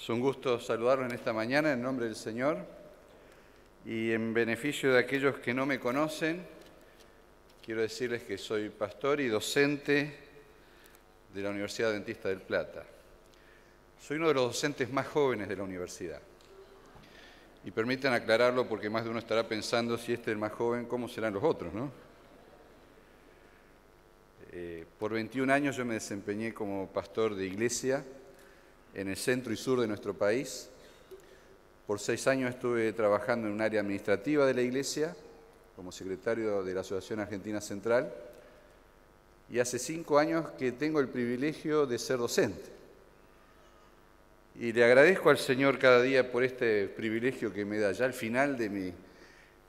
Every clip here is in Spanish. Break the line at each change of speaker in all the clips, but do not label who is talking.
Es un gusto saludarlos en esta mañana en nombre del Señor y en beneficio de aquellos que no me conocen, quiero decirles que soy pastor y docente de la Universidad Dentista del Plata. Soy uno de los docentes más jóvenes de la universidad. Y permitan aclararlo porque más de uno estará pensando si este es el más joven, ¿cómo serán los otros, no? Eh, por 21 años yo me desempeñé como pastor de iglesia en el centro y sur de nuestro país. Por seis años estuve trabajando en un área administrativa de la Iglesia, como secretario de la Asociación Argentina Central, y hace cinco años que tengo el privilegio de ser docente. Y le agradezco al Señor cada día por este privilegio que me da ya al final de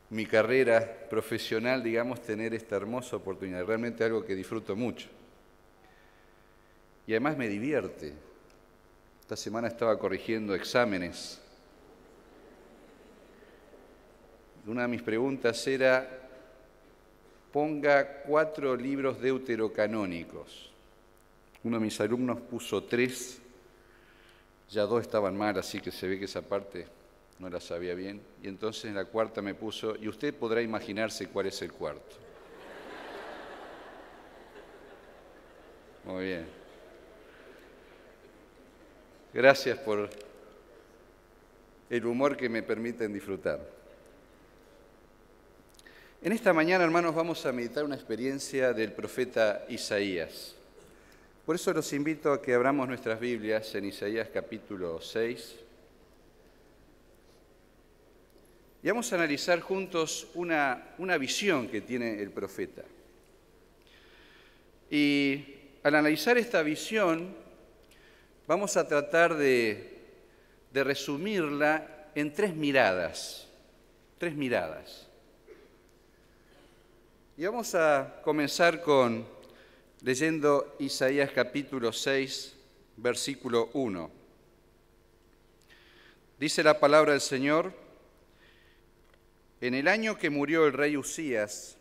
mi, carrera profesional, digamos, tener esta hermosa oportunidad. Realmente algo que disfruto mucho. Y además me divierte, esta semana estaba corrigiendo exámenes. Una de mis preguntas era, ponga cuatro libros deuterocanónicos. Uno de mis alumnos puso tres, ya dos estaban mal, así que se ve que esa parte no la sabía bien. Y entonces la cuarta me puso, y usted podrá imaginarse cuál es el cuarto. Muy bien. Gracias por el humor que me permiten disfrutar. En esta mañana, hermanos, vamos a meditar una experiencia del profeta Isaías. Por eso los invito a que abramos nuestras Biblias en Isaías capítulo 6. Y vamos a analizar juntos una, una visión que tiene el profeta. Y al analizar esta visión, Vamos a tratar de, resumirla en tres miradas, tres miradas. Y vamos a comenzar con leyendo Isaías capítulo 6, versículo 1. Dice la palabra del Señor, en el año que murió el rey Usías,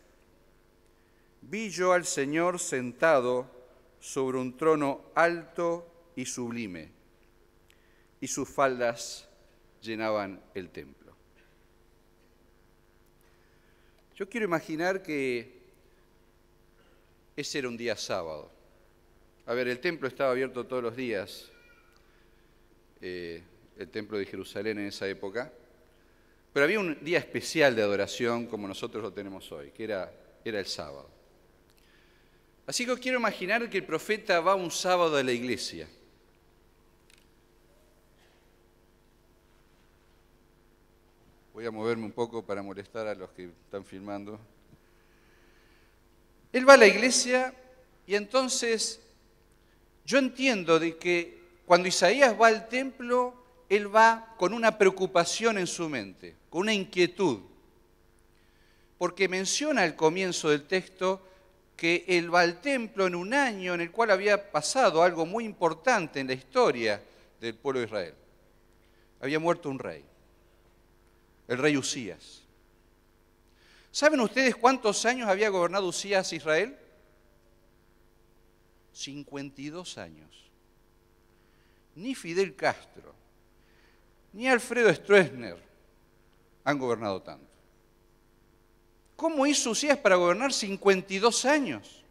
vi yo al Señor sentado sobre un trono alto y sublime, y sus faldas llenaban el templo. Yo quiero imaginar que ese era un día sábado. A ver, el templo estaba abierto todos los días, eh, el templo de Jerusalén en esa época, pero había un día especial de adoración como nosotros lo tenemos hoy, que era, era el sábado. Así que quiero imaginar que el profeta va un sábado a la iglesia Voy a moverme un poco para molestar a los que están filmando. Él va a la iglesia y entonces yo entiendo de que cuando Isaías va al templo, él va con una preocupación en su mente, con una inquietud, porque menciona al comienzo del texto que él va al templo en un año en el cual había pasado algo muy importante en la historia del pueblo de Israel. Había muerto un rey el rey Usías. ¿Saben ustedes cuántos años había gobernado Usías Israel? 52 años. Ni Fidel Castro, ni Alfredo Stroessner han gobernado tanto. ¿Cómo hizo Usías para gobernar 52 años?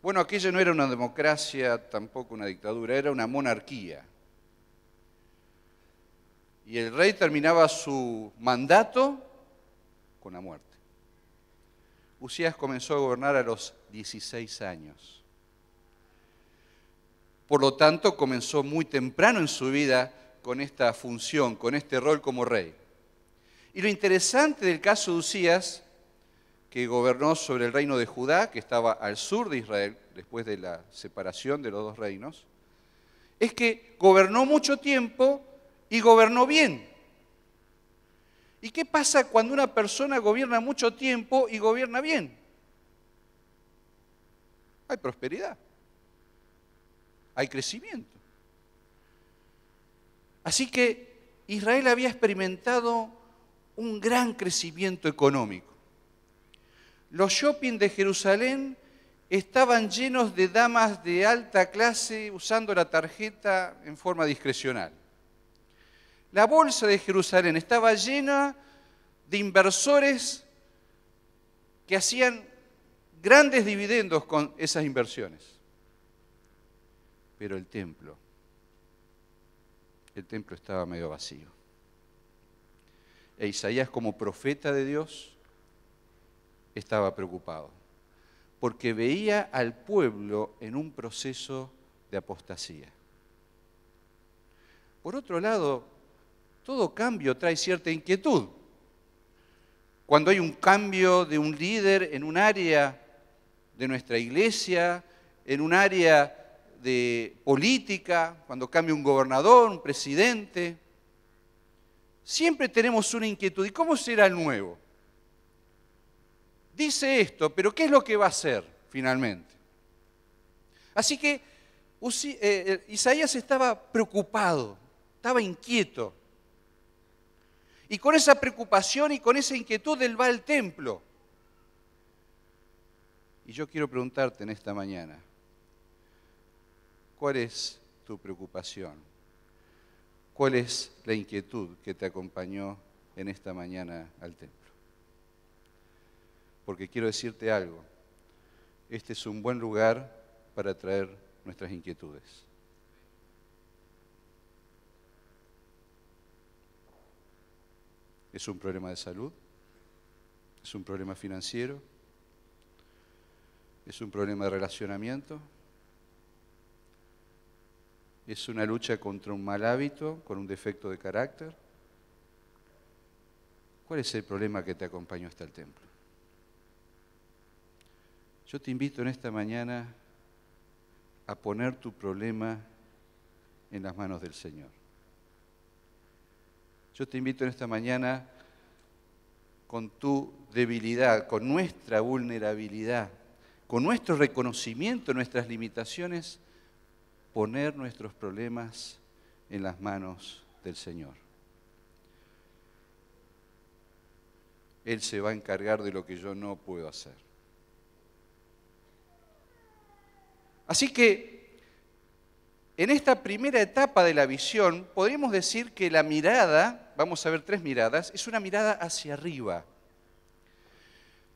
Bueno, aquella no era una democracia, tampoco una dictadura, era una monarquía. Y el rey terminaba su mandato con la muerte. Usías comenzó a gobernar a los 16 años. Por lo tanto, comenzó muy temprano en su vida con esta función, con este rol como rey. Y lo interesante del caso de Usías, que gobernó sobre el reino de Judá, que estaba al sur de Israel, después de la separación de los dos reinos, es que gobernó mucho tiempo y gobernó bien. ¿Y qué pasa cuando una persona gobierna mucho tiempo y gobierna bien? Hay prosperidad, hay crecimiento. Así que Israel había experimentado un gran crecimiento económico. Los shopping de Jerusalén estaban llenos de damas de alta clase usando la tarjeta en forma discrecional. La bolsa de Jerusalén estaba llena de inversores que hacían grandes dividendos con esas inversiones. Pero el templo, el templo estaba medio vacío. E Isaías como profeta de Dios estaba preocupado, porque veía al pueblo en un proceso de apostasía. Por otro lado, todo cambio trae cierta inquietud. Cuando hay un cambio de un líder en un área de nuestra iglesia, en un área de política, cuando cambia un gobernador, un presidente, siempre tenemos una inquietud. ¿Y cómo será el nuevo? Dice esto, pero ¿qué es lo que va a hacer finalmente? Así que eh, eh, Isaías estaba preocupado, estaba inquieto. Y con esa preocupación y con esa inquietud él va al templo. Y yo quiero preguntarte en esta mañana, ¿cuál es tu preocupación? ¿Cuál es la inquietud que te acompañó en esta mañana al templo? Porque quiero decirte algo, este es un buen lugar para traer nuestras inquietudes. ¿Es un problema de salud? ¿Es un problema financiero? ¿Es un problema de relacionamiento? ¿Es una lucha contra un mal hábito, con un defecto de carácter? ¿Cuál es el problema que te acompañó hasta el templo? Yo te invito en esta mañana a poner tu problema en las manos del Señor. Yo te invito en esta mañana con tu debilidad, con nuestra vulnerabilidad, con nuestro reconocimiento, nuestras limitaciones, poner nuestros problemas en las manos del Señor. Él se va a encargar de lo que yo no puedo hacer. Así que en esta primera etapa de la visión, podemos decir que la mirada, vamos a ver tres miradas, es una mirada hacia arriba.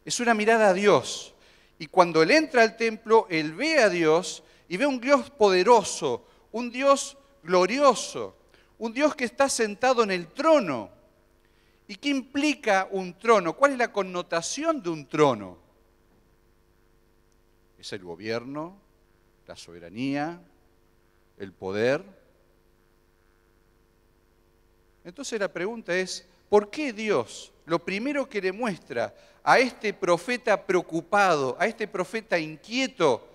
Es una mirada a Dios. Y cuando él entra al templo, él ve a Dios y ve un Dios poderoso, un Dios glorioso, un Dios que está sentado en el trono. ¿Y qué implica un trono? ¿Cuál es la connotación de un trono? Es el gobierno, la soberanía, el poder. Entonces la pregunta es, ¿por qué Dios lo primero que le muestra a este profeta preocupado, a este profeta inquieto,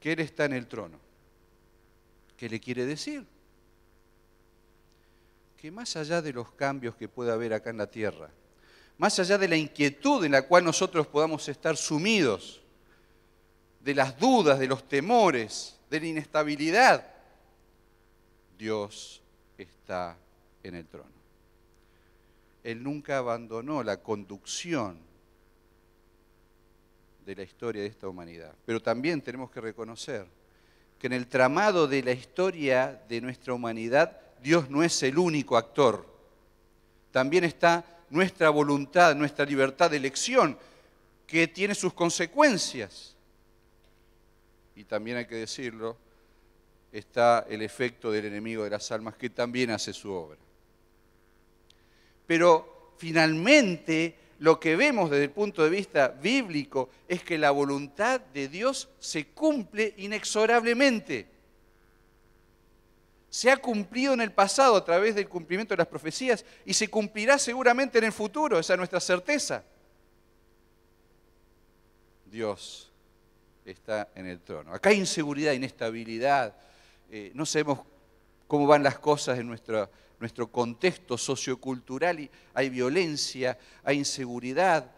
que Él está en el trono? ¿Qué le quiere decir? Que más allá de los cambios que pueda haber acá en la tierra, más allá de la inquietud en la cual nosotros podamos estar sumidos, de las dudas, de los temores, de la inestabilidad, Dios está en el trono. Él nunca abandonó la conducción de la historia de esta humanidad. Pero también tenemos que reconocer que en el tramado de la historia de nuestra humanidad, Dios no es el único actor. También está nuestra voluntad, nuestra libertad de elección, que tiene sus consecuencias y también hay que decirlo, está el efecto del enemigo de las almas que también hace su obra. Pero finalmente lo que vemos desde el punto de vista bíblico es que la voluntad de Dios se cumple inexorablemente. Se ha cumplido en el pasado a través del cumplimiento de las profecías y se cumplirá seguramente en el futuro, esa es nuestra certeza. Dios está en el trono. Acá hay inseguridad, inestabilidad, eh, no sabemos cómo van las cosas en nuestro, nuestro contexto sociocultural, y hay violencia, hay inseguridad.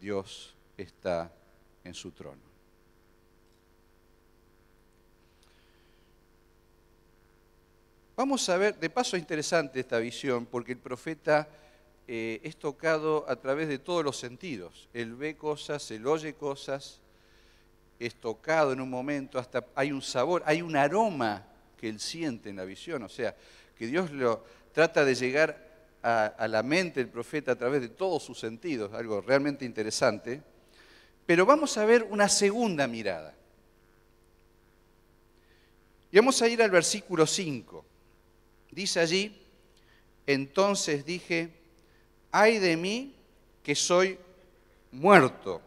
Dios está en su trono. Vamos a ver, de paso es interesante esta visión, porque el profeta eh, es tocado a través de todos los sentidos. Él ve cosas, él oye cosas, es tocado en un momento, hasta hay un sabor, hay un aroma que él siente en la visión. O sea, que Dios lo trata de llegar a, a la mente del profeta a través de todos sus sentidos, algo realmente interesante. Pero vamos a ver una segunda mirada. Y vamos a ir al versículo 5. Dice allí, entonces dije, ay de mí que soy muerto,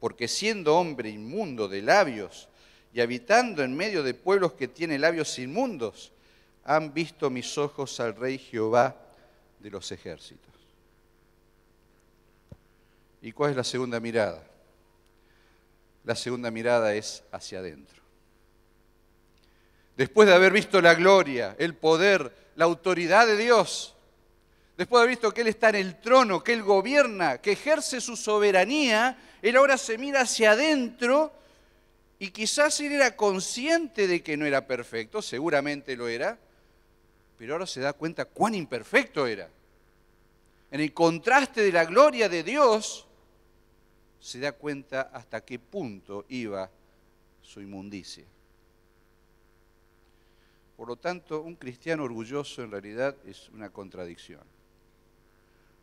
porque siendo hombre inmundo de labios y habitando en medio de pueblos que tienen labios inmundos, han visto mis ojos al Rey Jehová de los ejércitos. ¿Y cuál es la segunda mirada? La segunda mirada es hacia adentro. Después de haber visto la gloria, el poder, la autoridad de Dios, después de haber visto que Él está en el trono, que Él gobierna, que ejerce su soberanía, Él ahora se mira hacia adentro y quizás Él era consciente de que no era perfecto, seguramente lo era, pero ahora se da cuenta cuán imperfecto era. En el contraste de la gloria de Dios, se da cuenta hasta qué punto iba su inmundicia. Por lo tanto, un cristiano orgulloso en realidad es una contradicción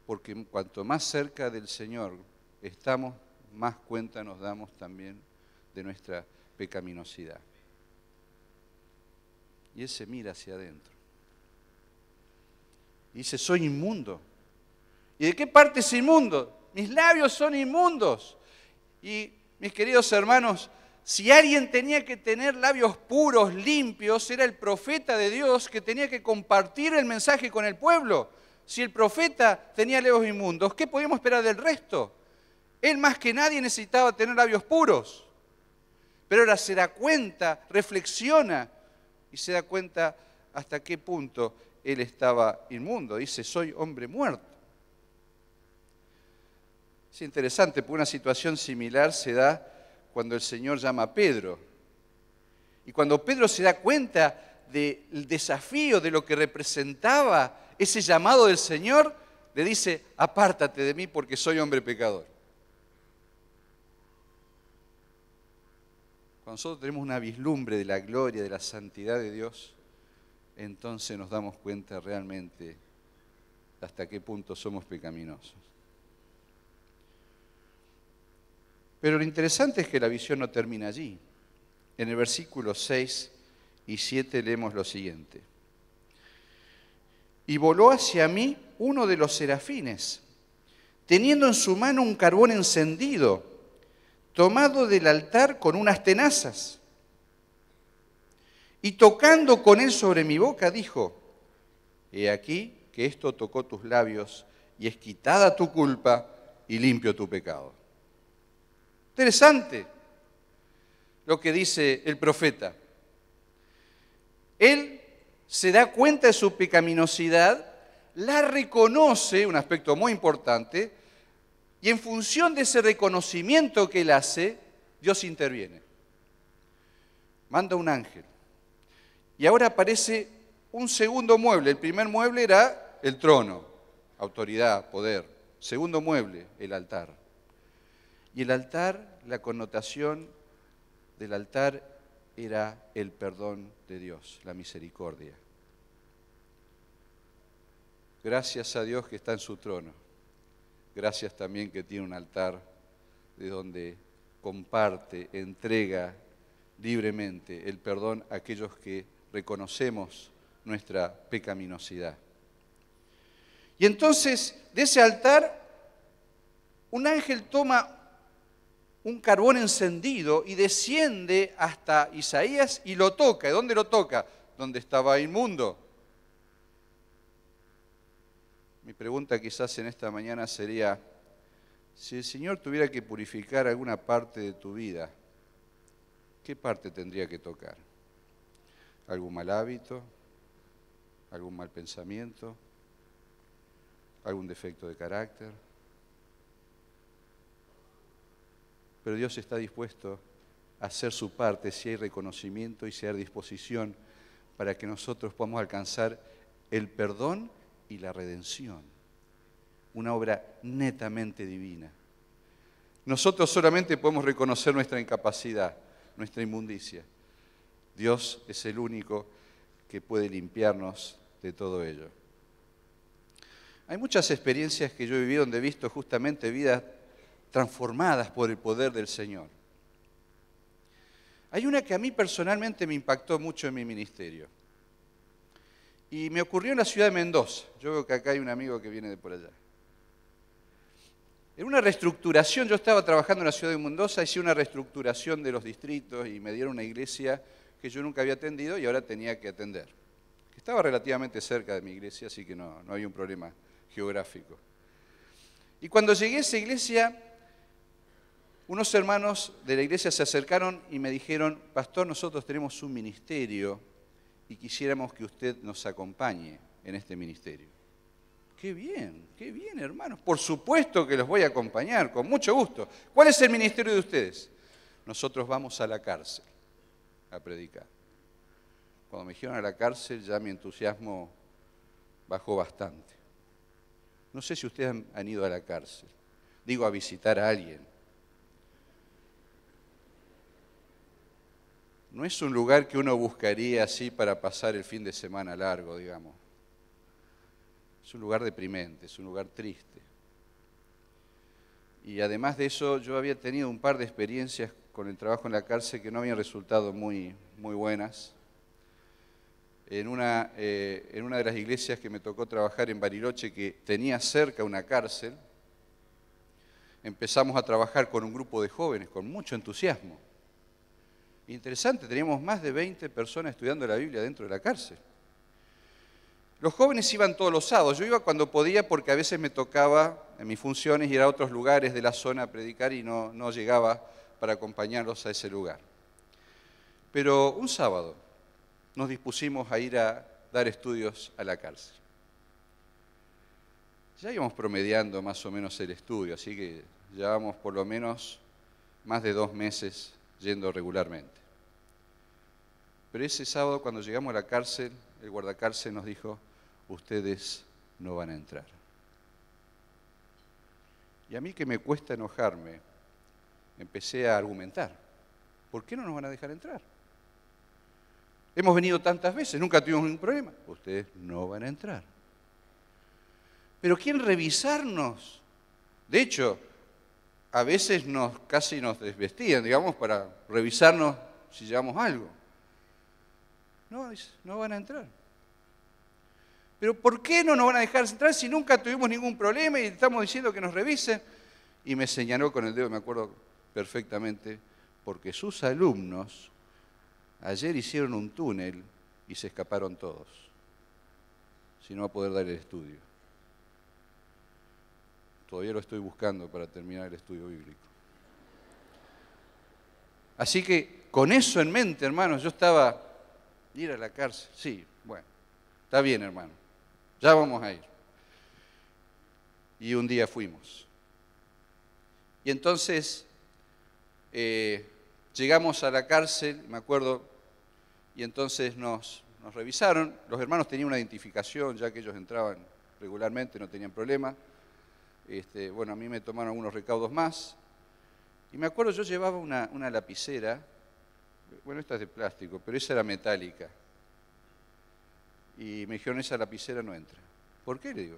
porque cuanto más cerca del Señor estamos, más cuenta nos damos también de nuestra pecaminosidad. Y Él se mira hacia adentro. Y dice, soy inmundo. ¿Y de qué parte es inmundo? Mis labios son inmundos. Y mis queridos hermanos, si alguien tenía que tener labios puros, limpios, era el profeta de Dios que tenía que compartir el mensaje con el pueblo. Si el profeta tenía lejos inmundos, ¿qué podíamos esperar del resto? Él más que nadie necesitaba tener labios puros. Pero ahora se da cuenta, reflexiona y se da cuenta hasta qué punto él estaba inmundo. Dice, soy hombre muerto. Es interesante, porque una situación similar se da cuando el Señor llama a Pedro. Y cuando Pedro se da cuenta del desafío de lo que representaba ese llamado del Señor, le dice, apártate de mí porque soy hombre pecador. Cuando nosotros tenemos una vislumbre de la gloria, de la santidad de Dios, entonces nos damos cuenta realmente hasta qué punto somos pecaminosos. Pero lo interesante es que la visión no termina allí. En el versículo 6 y 7 leemos lo siguiente y voló hacia mí uno de los serafines, teniendo en su mano un carbón encendido, tomado del altar con unas tenazas. Y tocando con él sobre mi boca, dijo, He aquí que esto tocó tus labios, y es quitada tu culpa y limpio tu pecado. Interesante lo que dice el profeta. Él se da cuenta de su pecaminosidad, la reconoce, un aspecto muy importante, y en función de ese reconocimiento que él hace, Dios interviene. Manda un ángel. Y ahora aparece un segundo mueble. El primer mueble era el trono, autoridad, poder. Segundo mueble, el altar. Y el altar, la connotación del altar era el perdón de Dios, la misericordia. Gracias a Dios que está en su trono. Gracias también que tiene un altar de donde comparte, entrega libremente el perdón a aquellos que reconocemos nuestra pecaminosidad. Y entonces de ese altar un ángel toma un carbón encendido y desciende hasta Isaías y lo toca. ¿Y dónde lo toca? Donde estaba inmundo. Mi pregunta quizás en esta mañana sería, si el Señor tuviera que purificar alguna parte de tu vida, ¿qué parte tendría que tocar? ¿Algún mal hábito? ¿Algún mal pensamiento? ¿Algún defecto de carácter? pero Dios está dispuesto a hacer su parte si hay reconocimiento y si hay disposición para que nosotros podamos alcanzar el perdón y la redención. Una obra netamente divina. Nosotros solamente podemos reconocer nuestra incapacidad, nuestra inmundicia. Dios es el único que puede limpiarnos de todo ello. Hay muchas experiencias que yo he vivido donde he visto justamente vidas transformadas por el poder del Señor. Hay una que a mí personalmente me impactó mucho en mi ministerio. Y me ocurrió en la ciudad de Mendoza. Yo veo que acá hay un amigo que viene de por allá. En una reestructuración, yo estaba trabajando en la ciudad de Mendoza, hice una reestructuración de los distritos y me dieron una iglesia que yo nunca había atendido y ahora tenía que atender. Estaba relativamente cerca de mi iglesia, así que no, no había un problema geográfico. Y cuando llegué a esa iglesia, unos hermanos de la iglesia se acercaron y me dijeron, pastor, nosotros tenemos un ministerio y quisiéramos que usted nos acompañe en este ministerio. Qué bien, qué bien, hermanos. Por supuesto que los voy a acompañar, con mucho gusto. ¿Cuál es el ministerio de ustedes? Nosotros vamos a la cárcel a predicar. Cuando me dijeron a la cárcel ya mi entusiasmo bajó bastante. No sé si ustedes han ido a la cárcel. Digo, a visitar a alguien no es un lugar que uno buscaría así para pasar el fin de semana largo, digamos. Es un lugar deprimente, es un lugar triste. Y además de eso, yo había tenido un par de experiencias con el trabajo en la cárcel que no habían resultado muy, muy buenas. En una, eh, en una de las iglesias que me tocó trabajar en Bariloche, que tenía cerca una cárcel, empezamos a trabajar con un grupo de jóvenes, con mucho entusiasmo Interesante, teníamos más de 20 personas estudiando la Biblia dentro de la cárcel. Los jóvenes iban todos los sábados, yo iba cuando podía porque a veces me tocaba en mis funciones ir a otros lugares de la zona a predicar y no, no llegaba para acompañarlos a ese lugar. Pero un sábado nos dispusimos a ir a dar estudios a la cárcel. Ya íbamos promediando más o menos el estudio, así que llevamos por lo menos más de dos meses yendo regularmente. Pero ese sábado cuando llegamos a la cárcel, el guardacárcel nos dijo, ustedes no van a entrar. Y a mí que me cuesta enojarme, empecé a argumentar. ¿Por qué no nos van a dejar entrar? Hemos venido tantas veces, nunca tuvimos ningún problema. Ustedes no van a entrar. Pero ¿quién revisarnos? De hecho, a veces nos, casi nos desvestían, digamos, para revisarnos si llevamos algo. No, no van a entrar. Pero ¿por qué no nos van a dejar entrar si nunca tuvimos ningún problema y estamos diciendo que nos revisen? Y me señaló con el dedo, me acuerdo perfectamente, porque sus alumnos ayer hicieron un túnel y se escaparon todos, si no va a poder dar el estudio. Todavía lo estoy buscando para terminar el estudio bíblico. Así que con eso en mente, hermanos, yo estaba ir a la cárcel. Sí, bueno, está bien hermano, ya vamos a ir. Y un día fuimos. Y entonces eh, llegamos a la cárcel, me acuerdo, y entonces nos, revisaron. Los hermanos tenían una identificación, ya que ellos entraban regularmente, no tenían problema. Este, bueno, a mí me tomaron algunos recaudos más. Y me acuerdo, yo llevaba una lapicera bueno, esta es de plástico, pero esa era metálica. Y me dijeron, esa lapicera no entra. ¿Por qué? Le digo.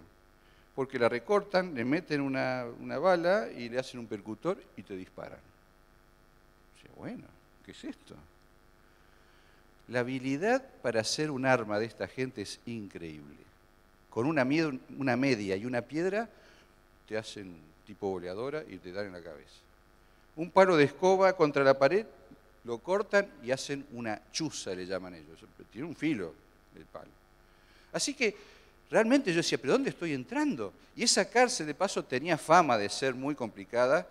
Porque la recortan, le meten una, bala y le hacen un percutor y te disparan. bueno, ¿qué es esto? La habilidad para hacer un arma de esta gente es increíble. Con una, una media y una piedra te hacen tipo boleadora y te dan en la cabeza. Un palo de escoba contra la pared lo cortan y hacen una chuza, le llaman ellos. Tiene un filo el palo. Así que realmente yo decía, ¿pero dónde estoy entrando? Y esa cárcel de paso tenía fama de ser muy complicada,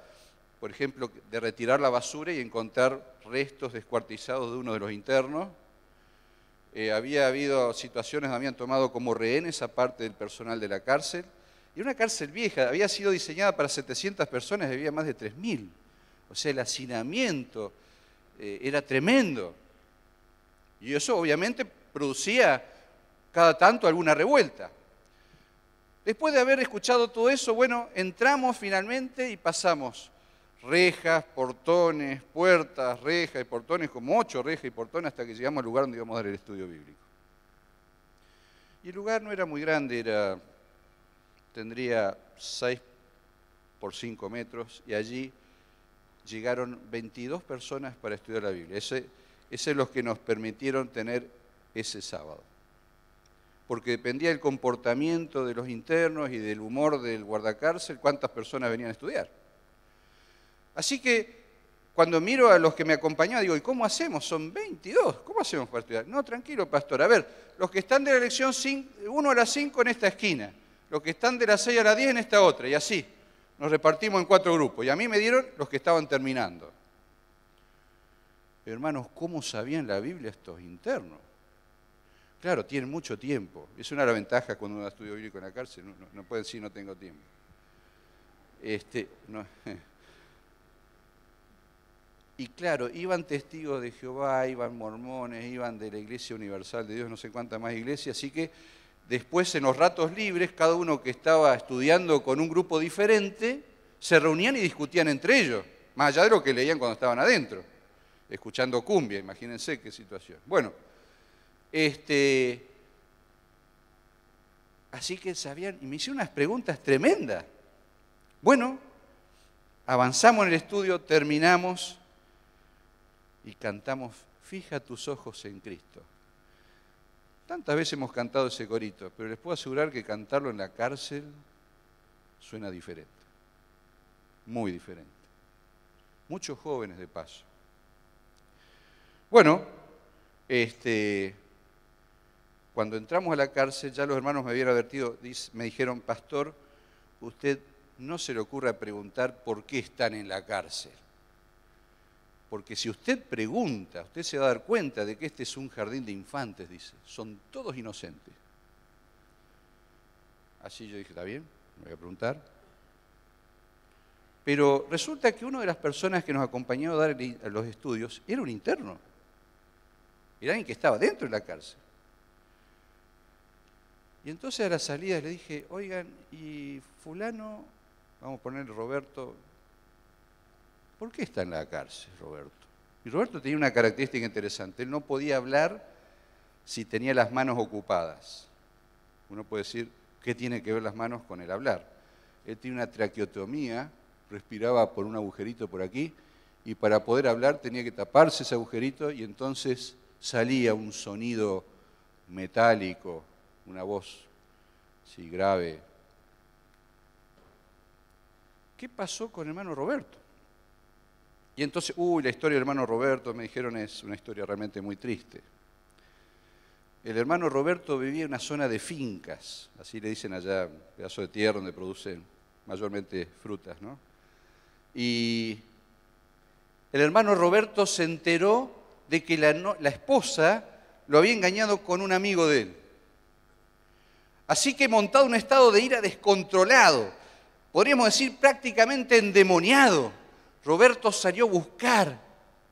por ejemplo, de retirar la basura y encontrar restos descuartizados de uno de los internos. Eh, había habido situaciones donde habían tomado como rehenes a parte del personal de la cárcel. Y una cárcel vieja, había sido diseñada para 700 personas, había más de 3.000. O sea, el hacinamiento, eh, era tremendo. Y eso obviamente producía cada tanto alguna revuelta. Después de haber escuchado todo eso, bueno, entramos finalmente y pasamos rejas, portones, puertas, rejas y portones, como ocho rejas y portones hasta que llegamos al lugar donde íbamos a dar el estudio bíblico. Y el lugar no era muy grande, era, tendría 6 por 5 metros, y allí llegaron 22 personas para estudiar la Biblia. Ese, ese es lo que nos permitieron tener ese sábado. Porque dependía del comportamiento de los internos y del humor del guardacárcel cuántas personas venían a estudiar. Así que cuando miro a los que me acompañaban, digo, ¿y cómo hacemos? Son 22, ¿cómo hacemos para estudiar? No, tranquilo, pastor. A ver, los que están de la lección 1 a las 5 en esta esquina, los que están de las 6 a las 10 en esta otra, y así nos repartimos en cuatro grupos y a mí me dieron los que estaban terminando. Hermanos, ¿cómo sabían la Biblia estos internos? Claro, tienen mucho tiempo. Es una de las ventajas cuando uno estudia bíblico en la cárcel, no, pueden decir no tengo tiempo. Este, no. Y claro, iban testigos de Jehová, iban mormones, iban de la Iglesia Universal de Dios, no sé cuántas más iglesias, así que Después, en los ratos libres, cada uno que estaba estudiando con un grupo diferente, se reunían y discutían entre ellos, más allá de lo que leían cuando estaban adentro, escuchando cumbia, imagínense qué situación. Bueno, este, así que sabían, y me hice unas preguntas tremendas. Bueno, avanzamos en el estudio, terminamos y cantamos, fija tus ojos en Cristo. Tantas veces hemos cantado ese corito, pero les puedo asegurar que cantarlo en la cárcel suena diferente, muy diferente. Muchos jóvenes de paso. Bueno, este, cuando entramos a la cárcel, ya los hermanos me habían advertido, me dijeron, pastor, usted no se le ocurra preguntar por qué están en la cárcel. Porque si usted pregunta, usted se va a dar cuenta de que este es un jardín de infantes, dice. Son todos inocentes. Así yo dije, está bien, me voy a preguntar. Pero resulta que una de las personas que nos acompañó a dar los estudios era un interno. Era alguien que estaba dentro de la cárcel. Y entonces a la salida le dije, oigan, y fulano, vamos a poner Roberto, ¿Por qué está en la cárcel Roberto? Y Roberto tenía una característica interesante, él no podía hablar si tenía las manos ocupadas. Uno puede decir, ¿qué tiene que ver las manos con el hablar? Él tiene una traqueotomía, respiraba por un agujerito por aquí, y para poder hablar tenía que taparse ese agujerito y entonces salía un sonido metálico, una voz sí, grave. ¿Qué pasó con el hermano Roberto? Y entonces, uy, la historia del hermano Roberto, me dijeron, es una historia realmente muy triste. El hermano Roberto vivía en una zona de fincas, así le dicen allá, pedazo de tierra donde producen mayormente frutas, ¿no? Y el hermano Roberto se enteró de que la, esposa lo había engañado con un amigo de él. Así que montado un estado de ira descontrolado, podríamos decir prácticamente endemoniado Roberto salió a buscar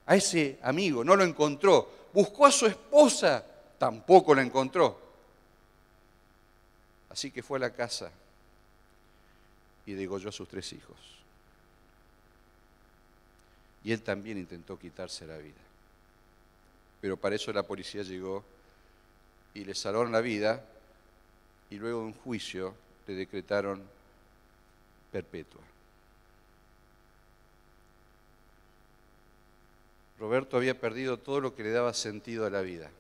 a ese amigo, no lo encontró. Buscó a su esposa, tampoco la encontró. Así que fue a la casa y degolló a sus tres hijos. Y él también intentó quitarse la vida. Pero para eso la policía llegó y le salvaron la vida y luego de un juicio le decretaron perpetua. Roberto había perdido todo lo que le daba sentido a la vida.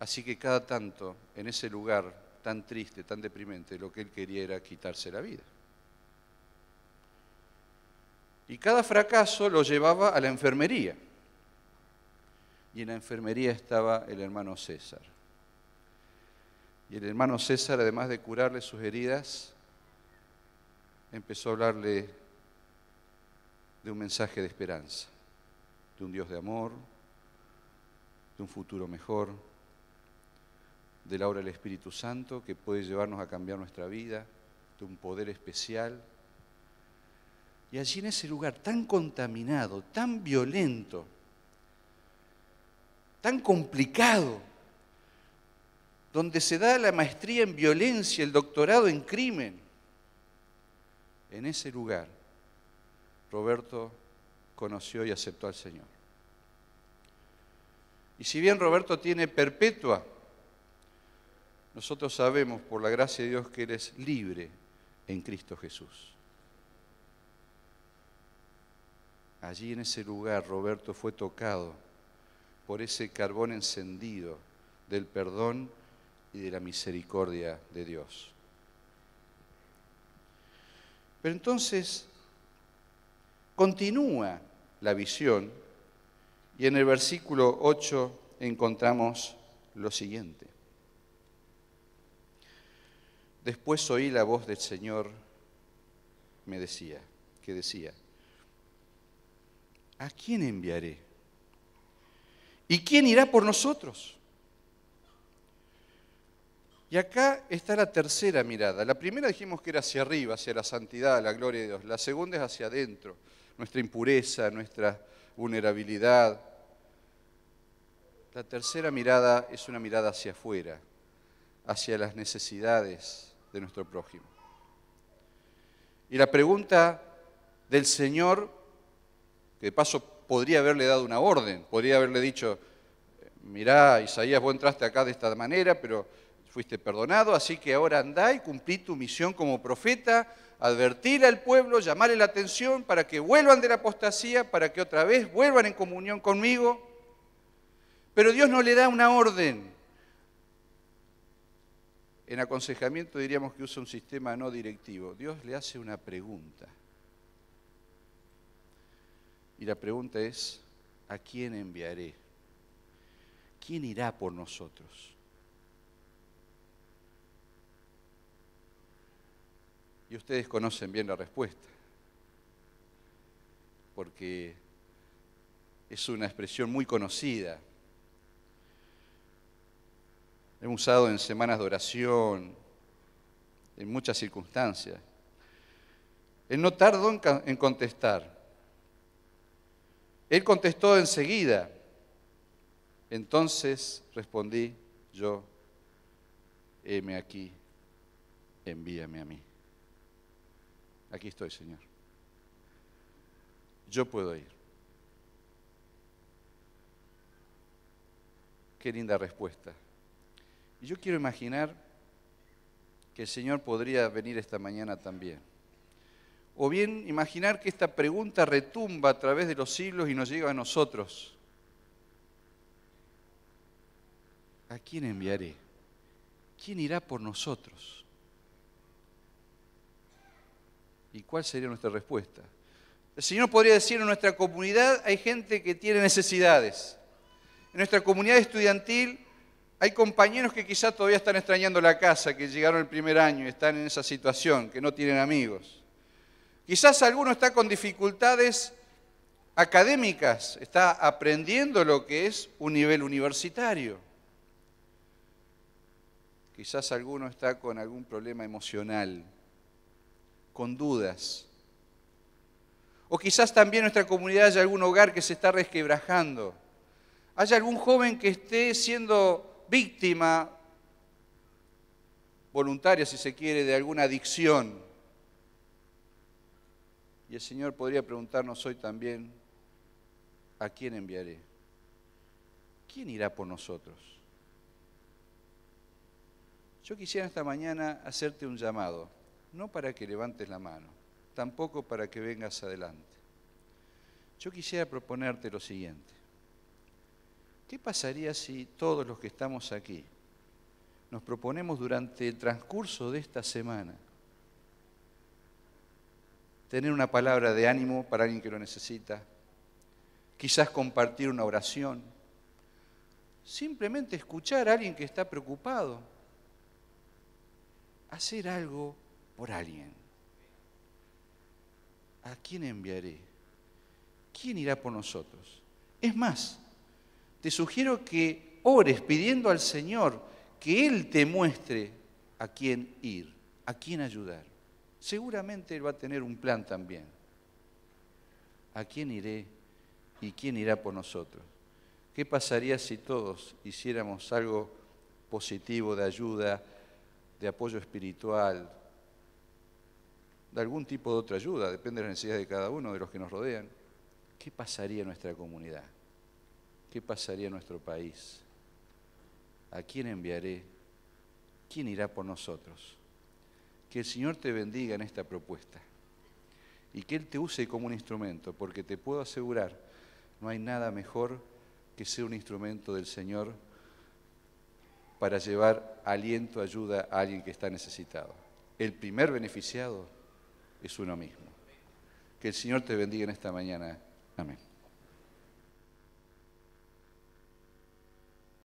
Así que cada tanto, en ese lugar tan triste, tan deprimente, lo que él quería era quitarse la vida. Y cada fracaso lo llevaba a la enfermería. Y en la enfermería estaba el hermano César. Y el hermano César, además de curarle sus heridas, empezó a hablarle de un mensaje de esperanza, de un Dios de amor, de un futuro mejor, de la obra del Espíritu Santo que puede llevarnos a cambiar nuestra vida, de un poder especial. Y allí en ese lugar tan contaminado, tan violento, tan complicado, donde se da la maestría en violencia, el doctorado en crimen, en ese lugar Roberto conoció y aceptó al Señor. Y si bien Roberto tiene perpetua, nosotros sabemos por la gracia de Dios que eres libre en Cristo Jesús. Allí en ese lugar Roberto fue tocado por ese carbón encendido del perdón y de la misericordia de Dios. Pero entonces Continúa la visión y en el versículo 8 encontramos lo siguiente. Después oí la voz del Señor me decía, que decía, ¿a quién enviaré? ¿Y quién irá por nosotros? Y acá está la tercera mirada. La primera dijimos que era hacia arriba, hacia la santidad, la gloria de Dios. La segunda es hacia adentro, nuestra impureza, nuestra vulnerabilidad. La tercera mirada es una mirada hacia afuera, hacia las necesidades de nuestro prójimo. Y la pregunta del Señor, que de paso podría haberle dado una orden, podría haberle dicho, mirá, Isaías, vos entraste acá de esta manera, pero fuiste perdonado, así que ahora andá y cumplí tu misión como profeta, advertir al pueblo, llamarle la atención para que vuelvan de la apostasía, para que otra vez vuelvan en comunión conmigo. Pero Dios no le da una orden. En aconsejamiento diríamos que usa un sistema no directivo. Dios le hace una pregunta. Y la pregunta es, ¿a quién enviaré? ¿Quién irá por nosotros? Y ustedes conocen bien la respuesta, porque es una expresión muy conocida. Hemos usado en semanas de oración, en muchas circunstancias. Él no tardó en contestar. Él contestó enseguida. Entonces respondí yo, heme aquí, envíame a mí aquí estoy, Señor. Yo puedo ir. Qué linda respuesta. Y yo quiero imaginar que el Señor podría venir esta mañana también. O bien imaginar que esta pregunta retumba a través de los siglos y nos llega a nosotros. ¿A quién enviaré? ¿Quién irá por nosotros? ¿Y cuál sería nuestra respuesta? El Señor podría decir, en nuestra comunidad hay gente que tiene necesidades. En nuestra comunidad estudiantil hay compañeros que quizás todavía están extrañando la casa, que llegaron el primer año y están en esa situación, que no tienen amigos. Quizás alguno está con dificultades académicas, está aprendiendo lo que es un nivel universitario. Quizás alguno está con algún problema emocional, con dudas. O quizás también en nuestra comunidad haya algún hogar que se está resquebrajando. hay algún joven que esté siendo víctima voluntaria, si se quiere, de alguna adicción. Y el Señor podría preguntarnos hoy también, ¿a quién enviaré? ¿Quién irá por nosotros? Yo quisiera esta mañana hacerte un llamado no para que levantes la mano, tampoco para que vengas adelante. Yo quisiera proponerte lo siguiente. ¿Qué pasaría si todos los que estamos aquí nos proponemos durante el transcurso de esta semana tener una palabra de ánimo para alguien que lo necesita, quizás compartir una oración, simplemente escuchar a alguien que está preocupado, hacer algo por alguien. ¿A quién enviaré? ¿Quién irá por nosotros? Es más, te sugiero que ores pidiendo al Señor que Él te muestre a quién ir, a quién ayudar. Seguramente Él va a tener un plan también. ¿A quién iré y quién irá por nosotros? ¿Qué pasaría si todos hiciéramos algo positivo de ayuda, de apoyo espiritual, de algún tipo de otra ayuda, depende de las necesidades de cada uno, de los que nos rodean. ¿Qué pasaría en nuestra comunidad? ¿Qué pasaría en nuestro país? ¿A quién enviaré? ¿Quién irá por nosotros? Que el Señor te bendiga en esta propuesta y que Él te use como un instrumento, porque te puedo asegurar, no hay nada mejor que ser un instrumento del Señor para llevar aliento, ayuda a alguien que está necesitado. El primer beneficiado es uno mismo. Que el Señor te bendiga en esta mañana. Amén.